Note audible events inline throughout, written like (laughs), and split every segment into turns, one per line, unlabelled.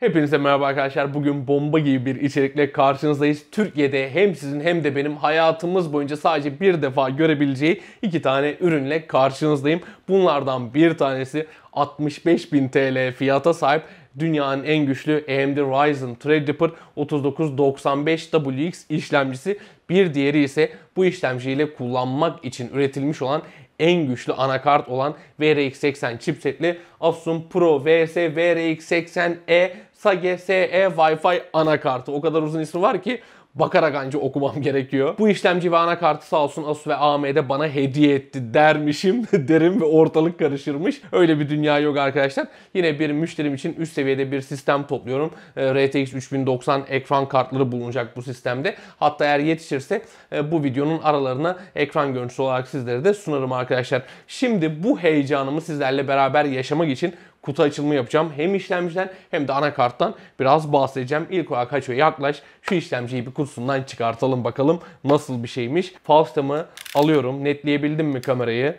Hepinize merhaba arkadaşlar. Bugün bomba gibi bir içerikle karşınızdayız. Türkiye'de hem sizin hem de benim hayatımız boyunca sadece bir defa görebileceği iki tane ürünle karşınızdayım. Bunlardan bir tanesi 65.000 TL fiyata sahip dünyanın en güçlü AMD Ryzen Threadripper 3995WX işlemcisi. Bir diğeri ise bu işlemciyle kullanmak için üretilmiş olan en güçlü anakart olan VRX80 chipsetli Asus Pro VS VRX80E SAGE SE Wi-Fi anakartı. O kadar uzun ismi var ki bakarak anca okumam (laughs) gerekiyor. Bu işlemci ve anakartı sağ olsun Asus ve AMD bana hediye etti dermişim (laughs) derim ve ortalık karışırmış. Öyle bir dünya yok arkadaşlar. Yine bir müşterim için üst seviyede bir sistem topluyorum. Ee, RTX 3090 ekran kartları bulunacak bu sistemde. Hatta eğer yetişirse e, bu videonun aralarına ekran görüntüsü olarak sizlere de sunarım arkadaşlar. Şimdi bu heyecanımı sizlerle beraber yaşamak için kutu açılımı yapacağım. Hem işlemciden hem de anakarttan biraz bahsedeceğim. İlk olarak Haço'ya yaklaş. Şu işlemciyi bir kutusundan çıkartalım bakalım nasıl bir şeymiş. Fausta'mı alıyorum. Netleyebildim mi kamerayı?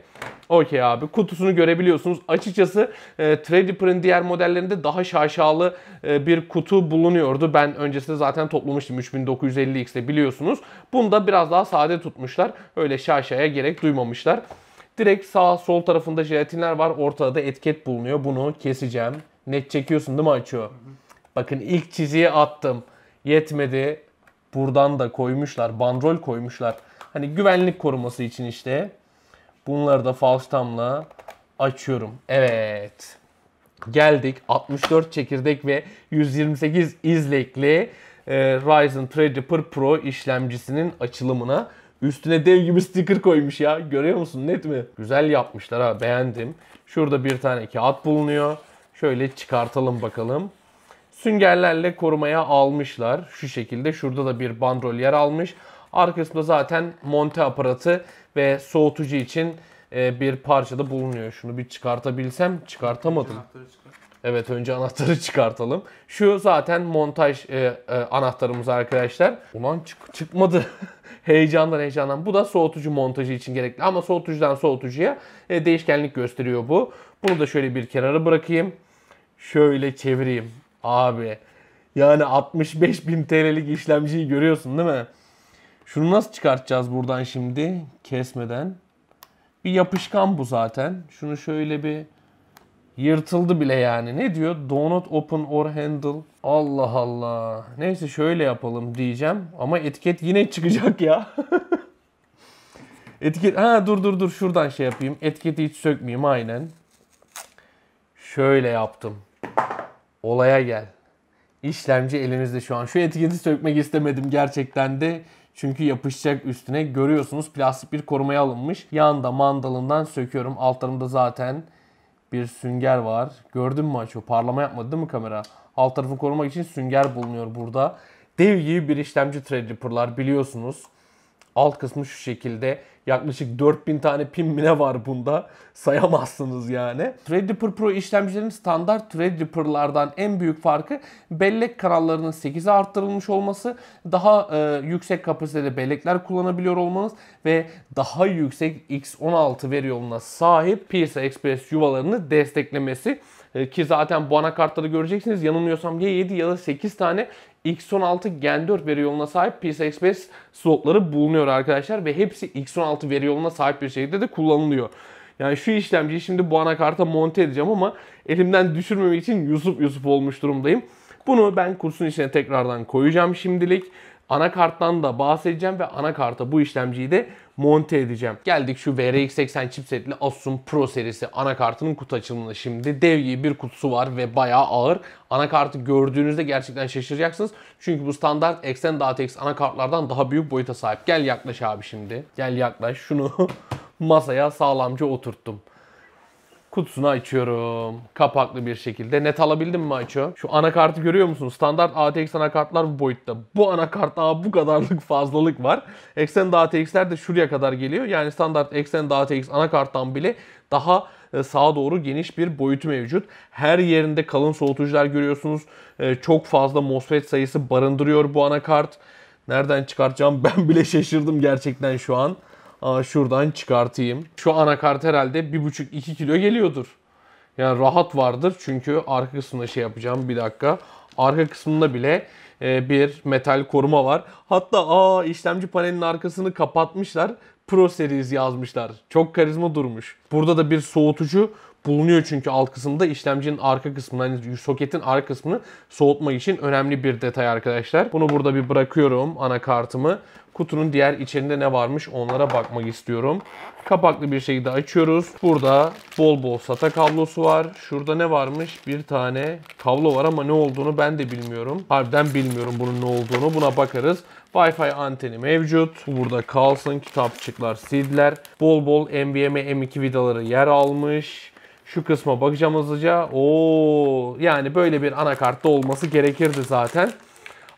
Okey abi kutusunu görebiliyorsunuz. Açıkçası e, 3D Print diğer modellerinde daha şaşalı e, bir kutu bulunuyordu. Ben öncesinde zaten toplamıştım 3950X'te biliyorsunuz. Bunda biraz daha sade tutmuşlar. Öyle şaşaya gerek duymamışlar. Direkt sağ sol tarafında jelatinler var. Ortada da etiket bulunuyor. Bunu keseceğim. Net çekiyorsun değil mi Açıyor? Bakın ilk çiziyi attım. Yetmedi. Buradan da koymuşlar. Bandrol koymuşlar. Hani güvenlik koruması için işte. Bunları da falstamla açıyorum. Evet. Geldik 64 çekirdek ve 128 izlekli e, Ryzen Threadripper Pro işlemcisinin açılımına. Üstüne dev gibi sticker koymuş ya. Görüyor musun net mi? Güzel yapmışlar ha beğendim. Şurada bir tane kağıt bulunuyor. Şöyle çıkartalım bakalım. Süngerlerle korumaya almışlar. Şu şekilde şurada da bir bandrol yer almış. Arkasında zaten monte aparatı ve soğutucu için e, bir parça da bulunuyor. Şunu bir çıkartabilsem çıkartamadım. Evet önce anahtarı çıkartalım. Şu zaten montaj e, e, anahtarımız arkadaşlar. Ulan çık çıkmadı. (laughs) heyecandan heyecandan. Bu da soğutucu montajı için gerekli. Ama soğutucudan soğutucuya e, değişkenlik gösteriyor bu. Bunu da şöyle bir kenara bırakayım. Şöyle çevireyim. Abi yani 65.000 TL'lik işlemciyi görüyorsun değil mi? Şunu nasıl çıkartacağız buradan şimdi kesmeden? Bir yapışkan bu zaten. Şunu şöyle bir Yırtıldı bile yani. Ne diyor? Donut open or handle. Allah Allah. Neyse şöyle yapalım diyeceğim. Ama etiket yine çıkacak ya. (laughs) etiket. Ha dur dur dur şuradan şey yapayım. Etiketi hiç sökmeyeyim aynen. Şöyle yaptım. Olaya gel. İşlemci elimizde şu an. Şu etiketi sökmek istemedim gerçekten de. Çünkü yapışacak üstüne. Görüyorsunuz plastik bir korumaya alınmış. Yanda mandalından söküyorum. Altlarımda zaten bir sünger var. Gördün mü Aço? Parlama yapmadı değil mi kamera? Alt tarafı korumak için sünger bulunuyor burada. Dev gibi bir işlemci Threadripper'lar biliyorsunuz. Alt kısmı şu şekilde. Yaklaşık 4000 tane pin mine var bunda. Sayamazsınız yani. Threadripper Pro işlemcilerin standart Threadripper'lardan en büyük farkı bellek kanallarının 8'e arttırılmış olması, daha e, yüksek kapasitede bellekler kullanabiliyor olmanız ve daha yüksek X16 veri yoluna sahip PCI Express yuvalarını desteklemesi e, ki zaten bu anakartları göreceksiniz. Yanılmıyorsam ya 7 ya da 8 tane X16 Gen 4 veri yoluna sahip PCI-Express slotları bulunuyor arkadaşlar ve hepsi X16 veri yoluna sahip bir şekilde de kullanılıyor. Yani şu işlemciyi şimdi bu anakarta monte edeceğim ama elimden düşürmemek için Yusuf Yusuf olmuş durumdayım. Bunu ben kursun içine tekrardan koyacağım şimdilik. Anakarttan da bahsedeceğim ve anakarta bu işlemciyi de monte edeceğim. Geldik şu VRX80 chipsetli Asus'un Pro serisi anakartının kutu açılımına şimdi. Dev gibi bir kutusu var ve bayağı ağır. Anakartı gördüğünüzde gerçekten şaşıracaksınız. Çünkü bu standart Xen DATX anakartlardan daha büyük boyuta sahip. Gel yaklaş abi şimdi. Gel yaklaş. Şunu (laughs) masaya sağlamca oturttum. Kutusunu açıyorum. Kapaklı bir şekilde. Net alabildim mi Ayço? Şu anakartı görüyor musun? Standart ATX anakartlar bu boyutta. Bu daha bu kadarlık fazlalık var. Extended ATX'ler de şuraya kadar geliyor. Yani standart Extended ATX anakarttan bile daha e, sağa doğru geniş bir boyutu mevcut. Her yerinde kalın soğutucular görüyorsunuz. E, çok fazla MOSFET sayısı barındırıyor bu anakart. Nereden çıkartacağım (laughs) ben bile şaşırdım gerçekten şu an. Aa, şuradan çıkartayım. Şu anakart herhalde 1,5-2 kilo geliyordur. Yani rahat vardır çünkü arka kısmında şey yapacağım bir dakika. Arka kısmında bile e, bir metal koruma var. Hatta aa işlemci panelinin arkasını kapatmışlar. Pro Series yazmışlar. Çok karizma durmuş. Burada da bir soğutucu bulunuyor çünkü alt kısımda işlemcinin arka kısmında hani soketin arka kısmını soğutmak için önemli bir detay arkadaşlar. Bunu burada bir bırakıyorum anakartımı. Kutunun diğer içerinde ne varmış onlara bakmak istiyorum. Kapaklı bir şekilde açıyoruz. Burada bol bol SATA kablosu var. Şurada ne varmış? Bir tane kablo var ama ne olduğunu ben de bilmiyorum. Harbiden bilmiyorum bunun ne olduğunu. Buna bakarız. Wi-Fi anteni mevcut. Burada kalsın kitapçıklar, CD'ler. Bol bol NVMe M2 vidaları yer almış. Şu kısma bakacağım hızlıca. Oo, yani böyle bir anakartta olması gerekirdi zaten.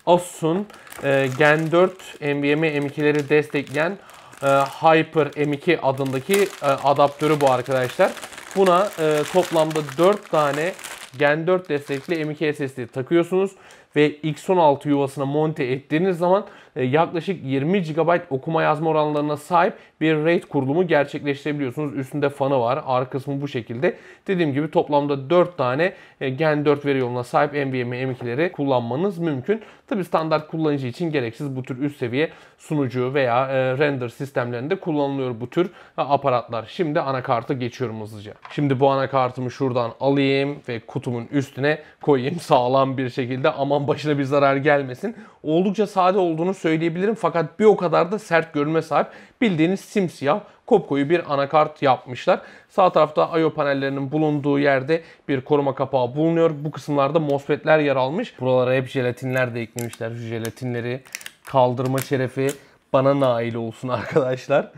Asus'un e, Gen 4 NVMe M2'leri destekleyen e, Hyper M2 adındaki e, adaptörü bu arkadaşlar. Buna e, toplamda 4 tane Gen 4 destekli M2 SSD takıyorsunuz ve X16 yuvasına monte ettiğiniz zaman e, yaklaşık 20 GB okuma yazma oranlarına sahip bir RAID kurulumu gerçekleştirebiliyorsunuz. Üstünde fanı var. Ağır kısmı bu şekilde. Dediğim gibi toplamda 4 tane e, Gen 4 veri yoluna sahip NVMe M2'leri kullanmanız mümkün. Tabi standart kullanıcı için gereksiz bu tür üst seviye sunucu veya e, render sistemlerinde kullanılıyor bu tür aparatlar. Şimdi anakartı geçiyorum hızlıca. Şimdi bu anakartımı şuradan alayım ve kutumun üstüne koyayım (laughs) sağlam bir şekilde aman başına bir zarar gelmesin oldukça sade olduğunu söyleyebilirim fakat bir o kadar da sert görünme sahip. Bildiğiniz simsiyah kopkoyu bir anakart yapmışlar. Sağ tarafta I.O. panellerinin bulunduğu yerde bir koruma kapağı bulunuyor. Bu kısımlarda MOSFET'ler yer almış. Buralara hep jelatinler de eklemişler. Şu jelatinleri kaldırma şerefi bana nail olsun (laughs) arkadaşlar.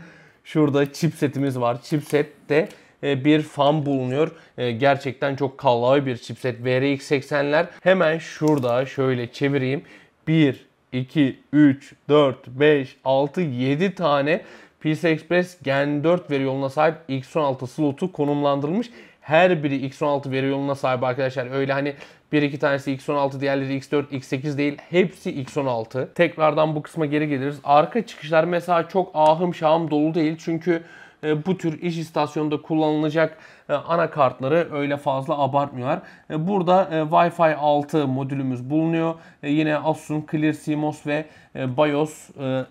Şurada chipsetimiz var. chipsette e, bir fan bulunuyor. E, gerçekten çok kallavi bir chipset. VRX80'ler hemen şurada şöyle çevireyim. 1, 2, 3, 4, 5, 6, 7 tane PC Express Gen 4 veri yoluna sahip X16 slotu konumlandırılmış. Her biri X16 veri yoluna sahip arkadaşlar. Öyle hani bir iki tanesi X16 diğerleri X4, X8 değil. Hepsi X16. Tekrardan bu kısma geri geliriz. Arka çıkışlar mesela çok ahım şahım dolu değil. Çünkü e, bu tür iş istasyonunda kullanılacak e, anakartları öyle fazla abartmıyorlar. E, burada e, Wi-Fi 6 modülümüz bulunuyor. Yine Asus'un Clear CMOS ve BIOS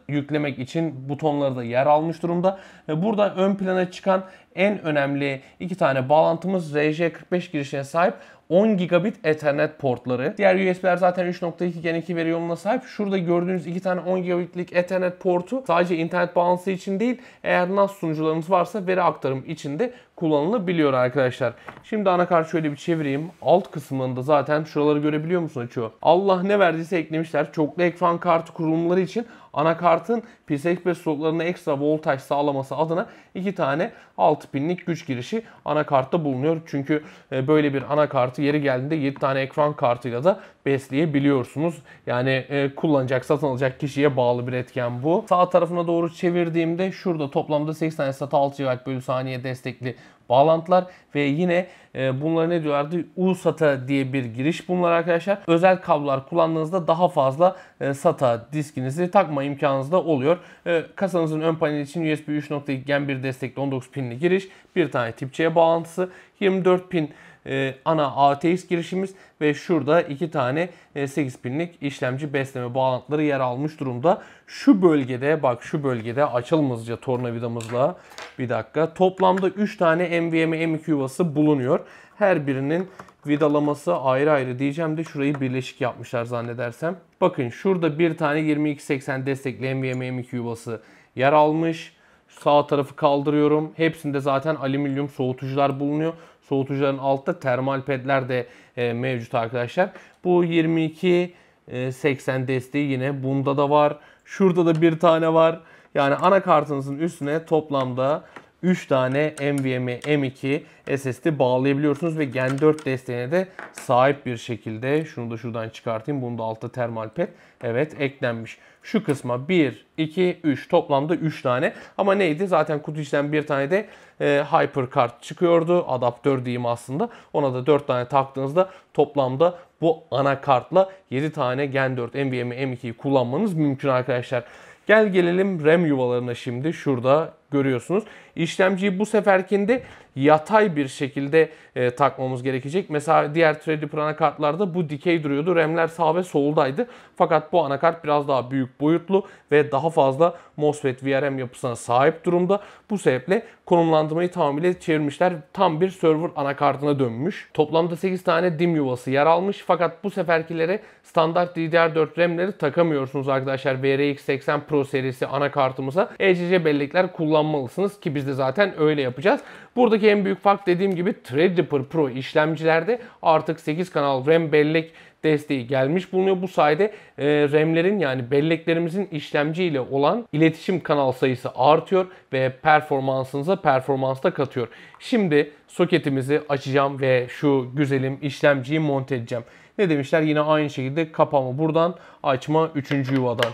yüklemek için butonları da yer almış durumda. Burada ön plana çıkan en önemli iki tane bağlantımız RJ45 girişine sahip 10 gigabit Ethernet portları. Diğer USB'ler zaten 3.2 Gen 2 veri yoluna sahip. Şurada gördüğünüz iki tane 10 gigabitlik Ethernet portu sadece internet bağlantısı için değil, eğer NAS sunucularımız varsa veri aktarım için de kullanılabiliyor geliyor arkadaşlar. Şimdi anakart şöyle bir çevireyim. Alt kısmında zaten şuraları görebiliyor musun açıyor? Allah ne verdiyse eklemişler. Çoklu ekran kartı kurulumları için anakartın PCI Express slotlarına ekstra voltaj sağlaması adına iki tane 6 pinlik güç girişi anakartta bulunuyor. Çünkü e, böyle bir anakartı yeri geldiğinde 7 tane ekran kartıyla da besleyebiliyorsunuz. Yani e, kullanacak, satın alacak kişiye bağlı bir etken bu. Sağ tarafına doğru çevirdiğimde şurada toplamda 80 SATA 6 GB bölü saniye destekli bağlantılar ve yine e, bunlara ne diyorlardı? U-SATA diye bir giriş bunlar arkadaşlar. Özel kablolar kullandığınızda daha fazla e, SATA diskinizi takma imkanınız da oluyor. E, kasanızın ön paneli için USB 3.2 Gen 1 destekli 19 pinli giriş, bir tane Tip-C bağlantısı, 24 pin e, ana ATX girişimiz ve şurada iki tane e, 8 pinlik işlemci besleme bağlantıları yer almış durumda. Şu bölgede bak şu bölgede açalım hızlıca tornavidamızla bir dakika. Toplamda 3 tane NVMe M2 yuvası bulunuyor. Her birinin vidalaması ayrı ayrı diyeceğim de şurayı birleşik yapmışlar zannedersem. Bakın şurada bir tane 2280 destekli NVMe M2 yuvası yer almış. Sağ tarafı kaldırıyorum. Hepsinde zaten alüminyum soğutucular bulunuyor soğutucuların altta termal pedler de e, mevcut arkadaşlar. Bu 22 e, 80 desteği yine bunda da var. Şurada da bir tane var. Yani anakartınızın üstüne toplamda 3 tane NVMe M2 SSD bağlayabiliyorsunuz ve Gen 4 desteğine de sahip bir şekilde. Şunu da şuradan çıkartayım. Bunu da altta termal pet. Evet eklenmiş. Şu kısma 1, 2, 3 toplamda 3 tane. Ama neydi? Zaten kutu içten bir tane de e, HyperCard çıkıyordu. Adaptör diyeyim aslında. Ona da 4 tane taktığınızda toplamda bu anakartla 7 tane Gen 4 NVMe M2'yi kullanmanız mümkün arkadaşlar. Gel gelelim RAM yuvalarına şimdi. Şurada görüyorsunuz. İşlemciyi bu seferkinde yatay bir şekilde e, takmamız gerekecek. Mesela diğer 3D anakartlarda bu dikey duruyordu. RAM'ler sağ ve soldaydı. Fakat bu anakart biraz daha büyük boyutlu ve daha fazla MOSFET VRM yapısına sahip durumda. Bu sebeple konumlandırmayı tamamıyla çevirmişler. Tam bir server anakartına dönmüş. Toplamda 8 tane DIM yuvası yer almış. Fakat bu seferkilere standart DDR4 RAM'leri takamıyorsunuz arkadaşlar. VRX80 Pro serisi anakartımıza. ECC bellekler kullan kullanmalısınız ki biz de zaten öyle yapacağız. Buradaki en büyük fark dediğim gibi Threadripper Pro işlemcilerde artık 8 kanal RAM bellek desteği gelmiş bulunuyor. Bu sayede e, RAM'lerin yani belleklerimizin işlemci ile olan iletişim kanal sayısı artıyor ve performansınıza performans da katıyor. Şimdi soketimizi açacağım ve şu güzelim işlemciyi monte edeceğim. Ne demişler? Yine aynı şekilde kapama buradan, açma 3. yuvadan.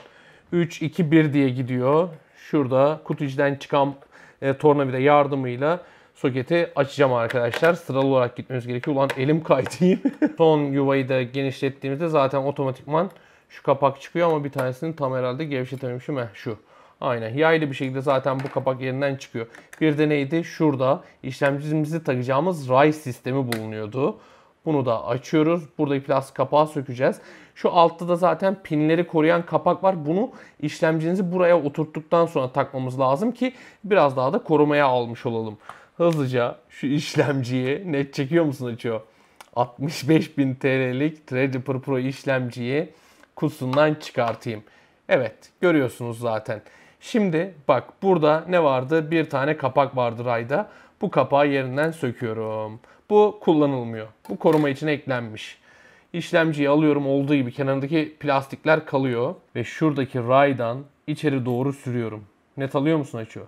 3 2 1 diye gidiyor. Şurada kutu içinden çıkan e, tornavida yardımıyla soketi açacağım arkadaşlar. Sıralı olarak gitmemiz gerekiyor. Ulan elim kaydı. (laughs) Son yuvayı da genişlettiğimizde zaten otomatikman şu kapak çıkıyor ama bir tanesini tam herhalde gevşetememişim. Heh, şu. Aynen yaylı bir şekilde zaten bu kapak yerinden çıkıyor. Bir de neydi? Şurada işlemcimizi takacağımız ray sistemi bulunuyordu. Bunu da açıyoruz. Buradaki plastik kapağı sökeceğiz. Şu altta da zaten pinleri koruyan kapak var. Bunu işlemcinizi buraya oturttuktan sonra takmamız lazım ki biraz daha da korumaya almış olalım. Hızlıca şu işlemciyi net çekiyor musun Açıyor? 65.000 TL'lik Threadripper Pro işlemciyi kutusundan çıkartayım. Evet görüyorsunuz zaten. Şimdi bak burada ne vardı? Bir tane kapak vardır ayda. Bu kapağı yerinden söküyorum. Bu kullanılmıyor. Bu koruma için eklenmiş. İşlemciyi alıyorum olduğu gibi kenarındaki plastikler kalıyor. Ve şuradaki raydan içeri doğru sürüyorum. Net alıyor musun açıyor?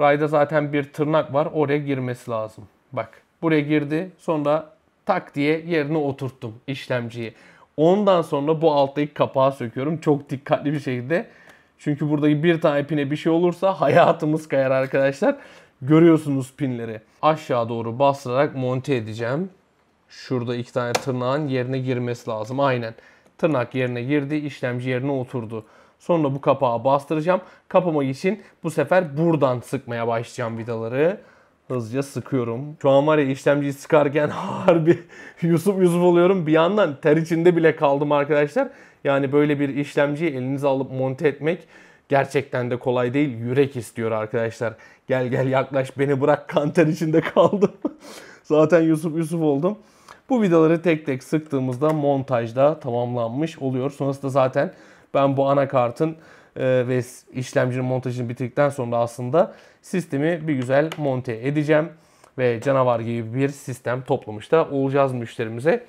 Rayda zaten bir tırnak var. Oraya girmesi lazım. Bak buraya girdi. Sonra tak diye yerine oturttum işlemciyi. Ondan sonra bu alttaki kapağı söküyorum. Çok dikkatli bir şekilde. Çünkü buradaki bir tane pine bir şey olursa hayatımız kayar arkadaşlar. Görüyorsunuz pinleri. Aşağı doğru bastırarak monte edeceğim. Şurada iki tane tırnağın yerine girmesi lazım. Aynen. Tırnak yerine girdi, işlemci yerine oturdu. Sonra bu kapağı bastıracağım. Kapamak için bu sefer buradan sıkmaya başlayacağım vidaları. Hızlıca sıkıyorum. Şu an var ya işlemciyi sıkarken (laughs) harbi Yusuf Yusuf oluyorum. Bir yandan ter içinde bile kaldım arkadaşlar. Yani böyle bir işlemciyi elinize alıp monte etmek gerçekten de kolay değil. Yürek istiyor arkadaşlar. Gel gel yaklaş beni bırak Kantar içinde (laughs) kaldım. Zaten Yusuf Yusuf oldum. Bu vidaları tek tek sıktığımızda montajda tamamlanmış oluyor. Sonrasında zaten ben bu anakartın e, ve işlemcinin montajını bitirdikten sonra aslında sistemi bir güzel monte edeceğim. Ve canavar gibi bir sistem toplamış da olacağız müşterimize.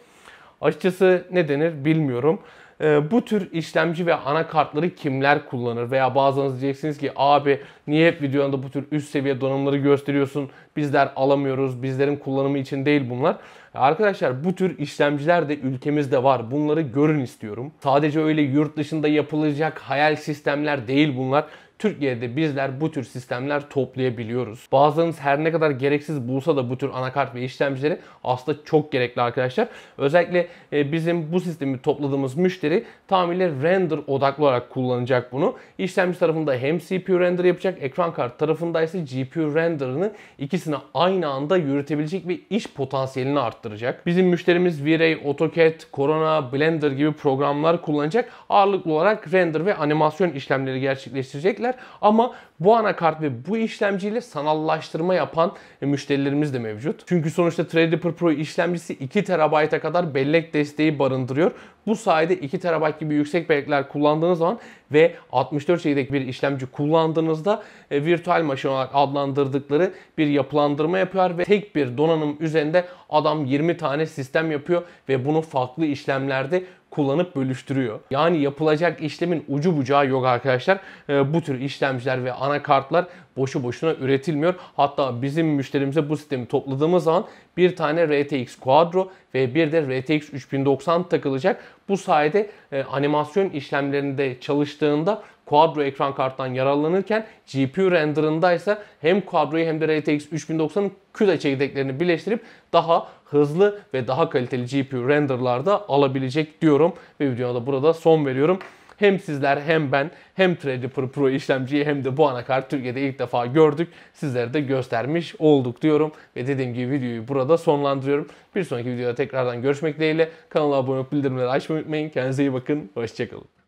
Açıkçası ne denir bilmiyorum e, bu tür işlemci ve anakartları kimler kullanır? Veya bazılarınız diyeceksiniz ki abi niye hep videonda bu tür üst seviye donanımları gösteriyorsun? Bizler alamıyoruz. Bizlerin kullanımı için değil bunlar. Arkadaşlar bu tür işlemciler de ülkemizde var. Bunları görün istiyorum. Sadece öyle yurt dışında yapılacak hayal sistemler değil bunlar. Türkiye'de bizler bu tür sistemler toplayabiliyoruz. Bazılarınız her ne kadar gereksiz bulsa da bu tür anakart ve işlemcileri aslında çok gerekli arkadaşlar. Özellikle e, bizim bu sistemi topladığımız müşteri tamamıyla render odaklı olarak kullanacak bunu. İşlemci tarafında hem CPU render yapacak, ekran kart tarafında ise GPU renderını ikisini aynı anda yürütebilecek ve iş potansiyelini arttıracak. Bizim müşterimiz V-Ray, AutoCAD, Corona, Blender gibi programlar kullanacak. Ağırlıklı olarak render ve animasyon işlemleri gerçekleştirecek gelecekler. Ama bu anakart ve bu işlemciyle sanallaştırma yapan e, müşterilerimiz de mevcut. Çünkü sonuçta Threadripper Pro işlemcisi 2 TB'a kadar bellek desteği barındırıyor. Bu sayede 2 terabayt gibi yüksek bellekler kullandığınız zaman ve 64 GB'lik bir işlemci kullandığınızda e, virtual machine olarak adlandırdıkları bir yapılandırma yapıyor ve tek bir donanım üzerinde adam 20 tane sistem yapıyor ve bunu farklı işlemlerde kullanıp bölüştürüyor. Yani yapılacak işlemin ucu bucağı yok arkadaşlar. E, bu tür işlemciler ve anakartlar boşu boşuna üretilmiyor. Hatta bizim müşterimize bu sistemi topladığımız zaman bir tane RTX Quadro ve bir de RTX 3090 takılacak. Bu sayede e, animasyon işlemlerinde çalıştığında Quadro ekran karttan yararlanırken GPU renderında ise hem Quadro'yu hem de RTX 3090'ın CUDA çekirdeklerini birleştirip daha hızlı ve daha kaliteli GPU renderlarda alabilecek diyorum. Ve videoda burada son veriyorum. Hem sizler hem ben hem Threadripper Pro işlemciyi hem de bu anakart Türkiye'de ilk defa gördük. Sizlere de göstermiş olduk diyorum. Ve dediğim gibi videoyu burada sonlandırıyorum. Bir sonraki videoda tekrardan görüşmek dileğiyle. Kanala abone olup bildirimleri açmayı unutmayın. Kendinize iyi bakın. Hoşçakalın.